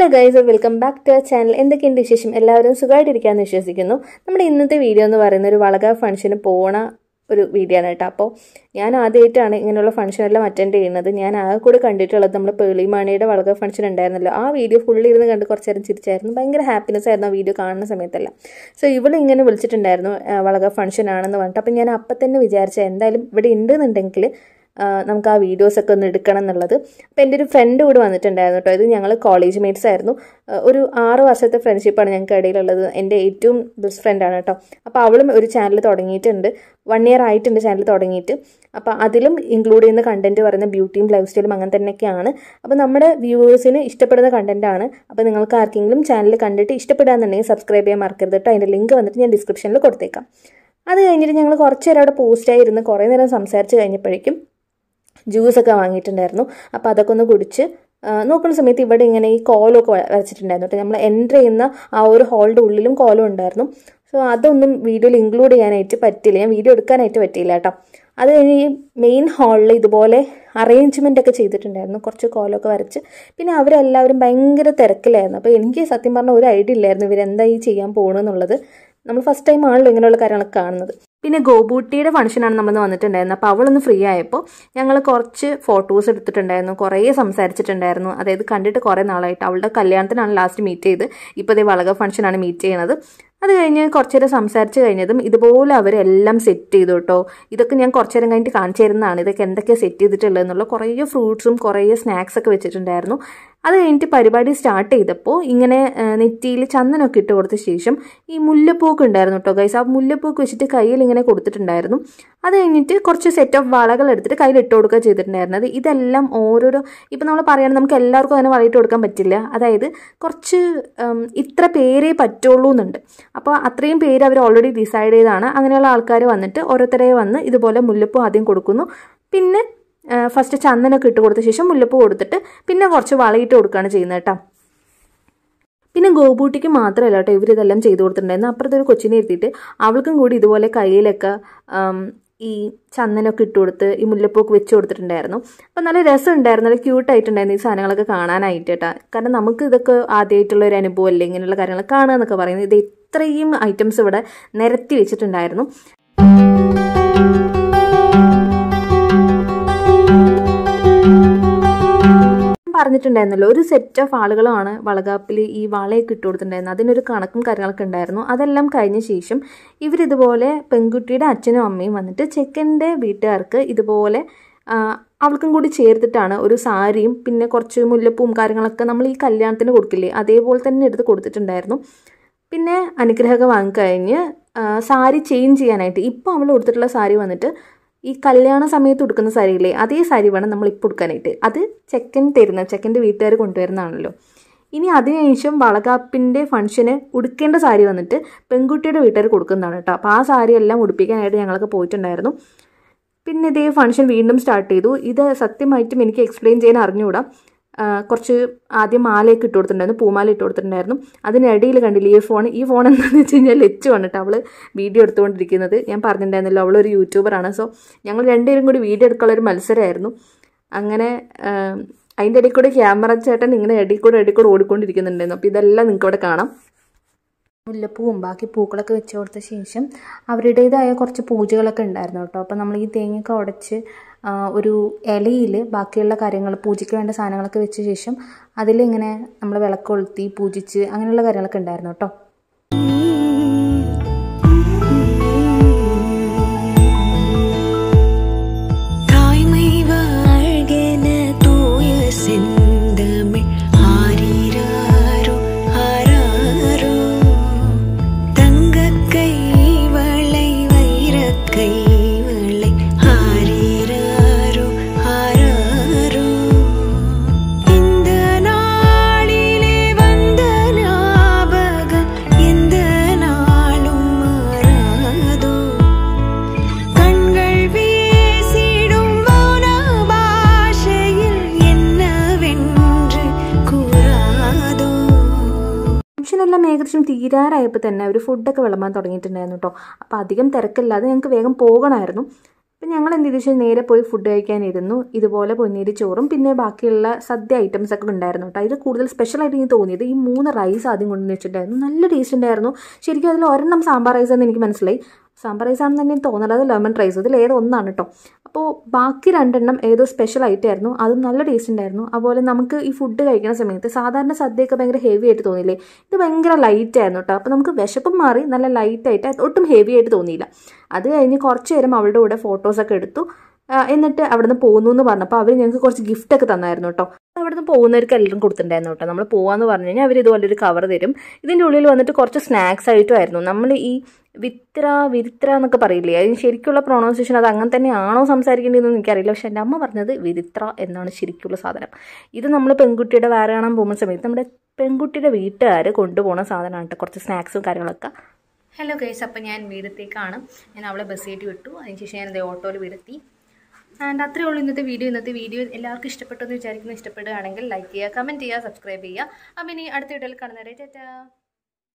hello guys welcome back to our channel എന്തൊക്കെയുണ്ട് വിശേഷം എല്ലാവരും സുഖമായിട്ടിരിക്കാമെന്ന് വിശ്വസിക്കുന്നു നമ്മുടെ ഇന്നത്തെ വീഡിയോ എന്ന് പറയുന്ന ഒരു വളക ഫംഗ്ഷന് പോണ ഒരു വീഡിയോ ആണ് കേട്ടോ അപ്പോൾ ഞാൻ ആദ്യമായിട്ടാണ് ഇങ്ങനെയുള്ള ഫംഗ്ഷനെല്ലാം അറ്റൻഡ് ചെയ്യുന്നത് ഞാൻ ആകെ കൂടെ കണ്ടിട്ടുള്ളത് നമ്മൾ മാണിയുടെ വളക ഫംഗ്ഷൻ ഉണ്ടായിരുന്നല്ലോ ആ വീഡിയോ ഫുള്ളി ഇരുന്ന് കണ്ട് കുറച്ച് നേരം ചിരിച്ചായിരുന്നു ഭയങ്കര ഹാപ്പിനെസ് ആയിരുന്നു ആ വീഡിയോ കാണുന്ന സമയത്തല്ല സോ ഇവൾ ഇങ്ങനെ വിളിച്ചിട്ടുണ്ടായിരുന്നു വളക ഫംഗ്ഷൻ ആണെന്ന് പറഞ്ഞിട്ട് അപ്പം ഞാൻ അപ്പം തന്നെ വിചാരിച്ചത് എന്തായാലും ഇവിടെ ഉണ്ടെന്നുണ്ടെങ്കിൽ നമുക്ക് ആ വീഡിയോസൊക്കെ ഒന്ന് എടുക്കണം എന്നുള്ളത് അപ്പോൾ എൻ്റെ ഒരു ഫ്രണ്ട് കൂടെ വന്നിട്ടുണ്ടായിരുന്നു കേട്ടോ ഇത് ഞങ്ങൾ കോളേജ് മേറ്റ്സ് ആയിരുന്നു ഒരു ആറ് വർഷത്തെ ഫ്രണ്ട്ഷിപ്പാണ് ഞങ്ങൾക്ക് ഇടയിലുള്ളത് എൻ്റെ ഏറ്റവും ബെസ്റ്റ് ഫ്രണ്ടാണ് കേട്ടോ അപ്പോൾ അവളും ഒരു ചാനൽ തുടങ്ങിയിട്ടുണ്ട് വൺ ഇയർ ആയിട്ടുണ്ട് ചാനൽ തുടങ്ങിയിട്ട് അപ്പോൾ അതിലും ഇൻക്ലൂഡ് ചെയ്യുന്ന കണ്ടൻറ്റ് പറയുന്ന ബ്യൂട്ടിയും ലൈഫ് സ്റ്റൈലും അങ്ങനെ തന്നെയൊക്കെയാണ് അപ്പോൾ നമ്മുടെ വ്യൂവേഴ്സിന് ഇഷ്ടപ്പെടുന്ന കണ്ടൻറ്റാണ് അപ്പോൾ നിങ്ങൾക്ക് ആർക്കെങ്കിലും ചാനൽ കണ്ടിട്ട് ഇഷ്ടപ്പെടാന്നുണ്ടെങ്കിൽ സബ്സ്ക്രൈബ് ചെയ്യാൻ മറക്കരുത് കേട്ടോ അതിൻ്റെ ലിങ്ക് വന്നിട്ട് ഞാൻ ഡിസ്ക്രിപ്ഷനിൽ കൊടുത്തേക്കാം അത് കഴിഞ്ഞിട്ട് ഞങ്ങൾ കുറച്ച് നേരം അവിടെ പോസ്റ്റായി കുറേ നേരം സംസാരിച്ച് കഴിഞ്ഞപ്പോഴേക്കും ജ്യൂസൊക്കെ വാങ്ങിയിട്ടുണ്ടായിരുന്നു അപ്പോൾ അതൊക്കെ ഒന്ന് കുടിച്ച് നോക്കുന്ന സമയത്ത് ഇവിടെ ഇങ്ങനെ ഈ കോലമൊക്കെ വരച്ചിട്ടുണ്ടായിരുന്നു കേട്ടോ നമ്മൾ എൻ്റർ ചെയ്യുന്ന ആ ഒരു ഹോളിൻ്റെ ഉള്ളിലും കോലം ഉണ്ടായിരുന്നു സോ അതൊന്നും വീഡിയോയിൽ ഇൻക്ലൂഡ് ചെയ്യാനായിട്ട് പറ്റില്ല ഞാൻ വീഡിയോ എടുക്കാനായിട്ട് പറ്റിയില്ല കേട്ടോ അത് കഴിഞ്ഞ് ഈ മെയിൻ ഹാളിൽ ഇതുപോലെ അറേഞ്ച്മെൻ്റ് ഒക്കെ ചെയ്തിട്ടുണ്ടായിരുന്നു കുറച്ച് കോലമൊക്കെ വരച്ച് പിന്നെ അവരെല്ലാവരും ഭയങ്കര തിരക്കിലായിരുന്നു അപ്പോൾ എനിക്ക് സത്യം പറഞ്ഞാൽ ഒരു ഐഡിയ ഇല്ലായിരുന്നു ഇവരെന്താ ഈ ചെയ്യാൻ പോകണമെന്നുള്ളത് നമ്മൾ ഫസ്റ്റ് ടൈം ആണല്ലോ ഇങ്ങനെയുള്ള കാര്യങ്ങളൊക്കെ കാണുന്നത് പിന്നെ ഗോബൂട്ടിയുടെ ഫംഗ്ഷനാണ് നമ്മൾ വന്നിട്ടുണ്ടായിരുന്നത് അപ്പോൾ അവളൊന്ന് ഫ്രീ ആയപ്പോൾ ഞങ്ങൾ കുറച്ച് ഫോട്ടോസ് എടുത്തിട്ടുണ്ടായിരുന്നു കുറേ സംസാരിച്ചിട്ടുണ്ടായിരുന്നു അതായത് കണ്ടിട്ട് കുറേ നാളായിട്ട് അവളുടെ കല്യാണത്തിനാണ് ലാസ്റ്റ് മീറ്റ് ചെയ്ത് ഇപ്പോൾ ഇതേ വളക ഫംഗ്ഷനാണ് മീറ്റ് ചെയ്യണത് അത് കഴിഞ്ഞ് കുറച്ചു നേരം സംസാരിച്ച് കഴിഞ്ഞതും ഇതുപോലെ അവരെല്ലാം സെറ്റ് ചെയ്തു കേട്ടോ ഇതൊക്കെ ഞാൻ കുറച്ചു നേരം കഴിഞ്ഞിട്ട് കാണിച്ചു തരുന്നതാണ് ഇതൊക്കെ എന്തൊക്കെ സെറ്റ് ചെയ്തിട്ടുള്ളതെന്നുള്ള കുറേ ഫ്രൂട്ട്സും കുറേ സ്നാക്സ് ഒക്കെ വെച്ചിട്ടുണ്ടായിരുന്നു അത് കഴിഞ്ഞിട്ട് പരിപാടി സ്റ്റാർട്ട് ചെയ്തപ്പോൾ ഇങ്ങനെ നെറ്റിയിൽ ചന്ദനമൊക്കെ ഇട്ട് കൊടുത്ത ശേഷം ഈ മുല്ലപ്പൂക്ക് ഉണ്ടായിരുന്നു കേട്ടോ ഗൈസ് ആ മുല്ലപ്പൂക്ക് വെച്ചിട്ട് കയ്യിൽ ഇങ്ങനെ കൊടുത്തിട്ടുണ്ടായിരുന്നു അത് കഴിഞ്ഞിട്ട് കുറച്ച് സെറ്റ് ഓഫ് വളകൾ എടുത്തിട്ട് കയ്യിൽ ഇട്ട് കൊടുക്കുക ചെയ്തിട്ടുണ്ടായിരുന്നത് ഇതെല്ലാം ഓരോരോ ഇപ്പം നമ്മൾ പറയുകയാണെങ്കിൽ നമുക്ക് എല്ലാവർക്കും അതിനെ വളയിട്ട് കൊടുക്കാൻ പറ്റില്ല അതായത് കുറച്ച് ഇത്ര പേരേ പറ്റുള്ളൂ എന്നുണ്ട് അപ്പോൾ അത്രയും പേര് അവർ ഓൾറെഡി ഡിസൈഡ് ചെയ്താണ് അങ്ങനെയുള്ള ആൾക്കാർ വന്നിട്ട് ഓരോരുത്തരെ വന്ന് ഇതുപോലെ മുല്ലപ്പൂ ആദ്യം കൊടുക്കുന്നു പിന്നെ ഫസ്റ്റ് ചന്ദനൊക്കെ ഇട്ട് കൊടുത്ത ശേഷം മുല്ലപ്പൂ കൊടുത്തിട്ട് പിന്നെ കുറച്ച് വളയിട്ട് കൊടുക്കുകയാണ് ചെയ്യുന്നത് കേട്ടോ പിന്നെ ഗോപൂട്ടിക്ക് മാത്രമല്ല കേട്ടോ ഇവരിതെല്ലാം ചെയ്തു കൊടുത്തിട്ടുണ്ടായിരുന്നു അപ്പുറത്തൊരു കൊച്ചിനെ ഇരുത്തിയിട്ട് അവൾക്കും കൂടി ഇതുപോലെ കയ്യിലൊക്കെ ഈ ചന്ദനൊക്കെ ഇട്ട് കൊടുത്ത് ഈ മുല്ലപ്പൂക്ക് വെച്ച് കൊടുത്തിട്ടുണ്ടായിരുന്നു അപ്പം നല്ല രസം ഉണ്ടായിരുന്നു നല്ല ക്യൂട്ടായിട്ടുണ്ടായിരുന്നു ഈ സാധനങ്ങളൊക്കെ കാണാനായിട്ട് കേട്ടോ കാരണം നമുക്ക് ഇതൊക്കെ ആദ്യമായിട്ടുള്ള ഒരു അനുഭവമല്ലേ ഇങ്ങനെയുള്ള കാര്യങ്ങൾ കാണുക എന്നൊക്കെ പറയുന്നത് ഇത് ഇത്രയും ഐറ്റംസ് ഇവിടെ നിരത്തി വെച്ചിട്ടുണ്ടായിരുന്നു വന്നിട്ടുണ്ടായിരുന്നല്ലോ ഒരു സെറ്റ് ഓഫ് ആളുകളാണ് വളകാപ്പിൽ ഈ വളയൊക്കെ ഇട്ട് കൊടുത്തിട്ടുണ്ടായിരുന്നത് അതിനൊരു കണക്കും കാര്യങ്ങളൊക്കെ ഉണ്ടായിരുന്നു അതെല്ലാം കഴിഞ്ഞ ശേഷം ഇവരിതുപോലെ പെൺകുട്ടിയുടെ അച്ഛനും അമ്മയും വന്നിട്ട് ചെക്കൻ്റെ വീട്ടുകാർക്ക് ഇതുപോലെ അവൾക്കും കൂടി ചേർത്തിട്ടാണ് ഒരു സാരിയും പിന്നെ കുറച്ച് മുല്ലപ്പൂവും കാര്യങ്ങളൊക്കെ നമ്മൾ ഈ കല്യാണത്തിന് കൊടുക്കില്ലേ അതേപോലെ തന്നെ എടുത്ത് കൊടുത്തിട്ടുണ്ടായിരുന്നു പിന്നെ അനുഗ്രഹമൊക്കെ വാങ്ങിക്കഴിഞ്ഞ് സാരി ചേഞ്ച് ചെയ്യാനായിട്ട് ഇപ്പോൾ അവൾ കൊടുത്തിട്ടുള്ള സാരി വന്നിട്ട് ഈ കല്യാണ സമയത്ത് ഉടുക്കുന്ന സാരിയില്ലേ അതേ സാരി വേണം നമ്മൾ ഇപ്പോൾ ഉടുക്കാനായിട്ട് അത് ചെക്കൻ തരുന്ന ചെക്കൻ്റെ വീട്ടുകാർ കൊണ്ടുവരുന്നതാണല്ലോ ഇനി അതിനുശേഷം വളകാപ്പിൻ്റെ ഫംഗ്ഷന് ഉടുക്കേണ്ട സാരി വന്നിട്ട് പെൺകുട്ടിയുടെ വീട്ടുകാർ കൊടുക്കുന്നതാണ് കേട്ടോ അപ്പോൾ ആ സാരി എല്ലാം ഉടുപ്പിക്കാനായിട്ട് ഞങ്ങൾക്ക് പോയിട്ടുണ്ടായിരുന്നു പിന്നെ ഇതേ ഫംഗ്ഷൻ വീണ്ടും സ്റ്റാർട്ട് ചെയ്തു ഇത് സത്യമായിട്ടും എനിക്ക് എക്സ്പ്ലെയിൻ ചെയ്യാൻ അറിഞ്ഞുകൂടാ കുറച്ച് ആദ്യം മാലയൊക്കെ ഇട്ട് കൊടുത്തിട്ടുണ്ടായിരുന്നു പൂമാല ഇട്ട് കൊടുത്തിട്ടുണ്ടായിരുന്നു അതിനിടയിൽ കണ്ടില്ല ഈ ഫോൺ ഈ ഫോൺ എന്താണെന്ന് വെച്ച് കഴിഞ്ഞാൽ ലെച്ച് വന്നിട്ട് അവൾ വീഡിയോ എടുത്തുകൊണ്ടിരിക്കുന്നത് ഞാൻ പറഞ്ഞിട്ടുണ്ടായിരുന്നല്ലോ അവളൊരു യൂട്യൂബറാണ് സോ ഞങ്ങൾ രണ്ടുപേരും കൂടി വീഡിയോ എടുക്കാനുള്ള ഒരു മത്സരമായിരുന്നു അങ്ങനെ അതിൻ്റെ ഇടയിൽ കൂടെ ക്യാമറ ചേട്ടൻ ഇങ്ങനെ ഇടയിൽ കൂടെ ഇടയിൽ കൂടെ ഓടിക്കൊണ്ടിരിക്കുന്നുണ്ടായിരുന്നു അപ്പോൾ ഇതെല്ലാം നിങ്ങൾക്ക് ഇവിടെ കാണാം മുല്ലപ്പൂവും ബാക്കി പൂക്കളൊക്കെ വെച്ച് കൊടുത്ത ശേഷം അവരുടേതായ കുറച്ച് പൂജകളൊക്കെ ഉണ്ടായിരുന്നു കേട്ടോ അപ്പോൾ നമ്മൾ ഈ തേങ്ങയൊക്കെ ഉടച്ച് ഒരു ഇലയിൽ ബാക്കിയുള്ള കാര്യങ്ങൾ പൂജയ്ക്ക് വേണ്ട സാധനങ്ങളൊക്കെ വെച്ച ശേഷം അതിലിങ്ങനെ നമ്മൾ വിളക്ക് കൊളുത്തി പൂജിച്ച് അങ്ങനെയുള്ള കാര്യങ്ങളൊക്കെ ഉണ്ടായിരുന്നു കേട്ടോ എല്ലാം ഏകദേശം തീരാറായപ്പോൾ തന്നെ അവർ ഫുഡൊക്കെ വിളമ്പാൻ തുടങ്ങിയിട്ടുണ്ടായിരുന്നു കേട്ടോ അപ്പോൾ അധികം തിരക്കില്ലാതെ ഞങ്ങൾക്ക് വേഗം പോകണമായിരുന്നു അപ്പം ഞങ്ങൾ എന്ത് ചെയ്തു നേരെ പോയി ഫുഡ് കഴിക്കാനിരുന്നു ഇതുപോലെ പൊന്നേരി ചോറും പിന്നെ ബാക്കിയുള്ള സദ്യ ഐറ്റംസ് ഒക്കെ ഉണ്ടായിരുന്നു കേട്ടോ ഇത് കൂടുതൽ സ്പെഷ്യലായിട്ട് എനിക്ക് തോന്നിയത് ഈ മൂന്ന് റൈസ് ആദ്യം കൊണ്ടുവന്ന് വെച്ചിട്ടുണ്ടായിരുന്നു നല്ല ടേസ്റ്റ് ഉണ്ടായിരുന്നു ശരിക്കും അതിൽ ഒരെണ്ണം സാമ്പാർ റൈസ് എന്ന് എനിക്ക് മനസ്സിലായി സാമ്പാർ ആണെന്ന് തന്നെ തോന്നുന്നത് ലെമൺ റൈസ് ഇതിൽ ഏതൊന്നാണ് കേട്ടോ അപ്പോൾ ബാക്കി രണ്ടെണ്ണം ഏതോ സ്പെഷ്യൽ ആയിട്ടായിരുന്നു അതും നല്ല ടേസ്റ്റ് ഉണ്ടായിരുന്നു അതുപോലെ നമുക്ക് ഈ ഫുഡ് കഴിക്കുന്ന സമയത്ത് സാധാരണ സദ്യയൊക്കെ ഭയങ്കര ഹെവി ആയിട്ട് തോന്നിയില്ലേ ഇത് ഭയങ്കര ലൈറ്റ് ആയിരുന്നു കേട്ടോ അപ്പോൾ നമുക്ക് വിശപ്പും മാറി നല്ല ലൈറ്റായിട്ട് ഒട്ടും ഹെവി ആയിട്ട് തോന്നിയില്ല അത് കഴിഞ്ഞ് കുറച്ച് നേരം അവളുടെ കൂടെ ഫോട്ടോസൊക്കെ എടുത്തു എന്നിട്ട് അവിടുന്ന് പോകുന്നു എന്ന് പറഞ്ഞപ്പോൾ അവർ ഞങ്ങൾക്ക് കുറച്ച് ഗിഫ്റ്റൊക്കെ തന്നായിരുന്നു കേട്ടോ അവിടുന്ന് പോകുന്നവർക്ക് എല്ലാവരും കൊടുത്തിട്ടുണ്ടായിരുന്നു കേട്ടോ നമ്മൾ പോകാമെന്ന് പറഞ്ഞു കഴിഞ്ഞാൽ അവർ ഇതുപോലൊരു കവർ തരും ഇതിൻ്റെ ഉള്ളിൽ വന്നിട്ട് കുറച്ച് സ്നാക്സ് ആയിട്ടും ആയിരുന്നു നമ്മൾ ഈ വിത്ര വിരിത്ര എന്നൊക്കെ പറയില്ലേ അതിന് ശരിക്കുള്ള പ്രൊണൗൺസിയേഷൻ അത് അങ്ങനെ തന്നെയാണോ സംസാരിക്കേണ്ടതെന്ന് എനിക്കറിയില്ല പക്ഷെ എൻ്റെ അമ്മ പറഞ്ഞത് വിരിത്ര എന്നാണ് ശരിക്കുള്ള സാധനം ഇത് നമ്മൾ പെൺകുട്ടിയുടെ വേറെ കാണാൻ പോകുന്ന സമയത്ത് നമ്മുടെ പെൺകുട്ടിയുടെ വീട്ടുകാർ കൊണ്ടുപോകുന്ന സാധനമാണ് കേട്ടോ കുറച്ച് സ്നാക്സും കാര്യങ്ങളൊക്കെ ഹലോ കേസ് അപ്പം ഞാൻ വീടത്തേക്കാണ് ഞാൻ അവളെ ബസ് കയറ്റി വിട്ടു അതിനുശേഷം ഞാൻ ഓട്ടോയിൽ വീടെത്തി ആൻഡ് അത്രേ ഉള്ളൂ ഇന്നത്തെ വീഡിയോ ഇന്നത്തെ വീഡിയോ എല്ലാവർക്കും ഇഷ്ടപ്പെട്ടെന്ന് വിചാരിക്കുന്നു ഇഷ്ടപ്പെടുകയാണെങ്കിൽ ലൈക്ക് ചെയ്യുക കമൻറ്റ് ചെയ്യുക സബ്സ്ക്രൈബ് ചെയ്യുക അപ്പം ഇനി അടുത്ത വീഡിയോയിൽ കാണുന്നവരെ ചേട്ടാ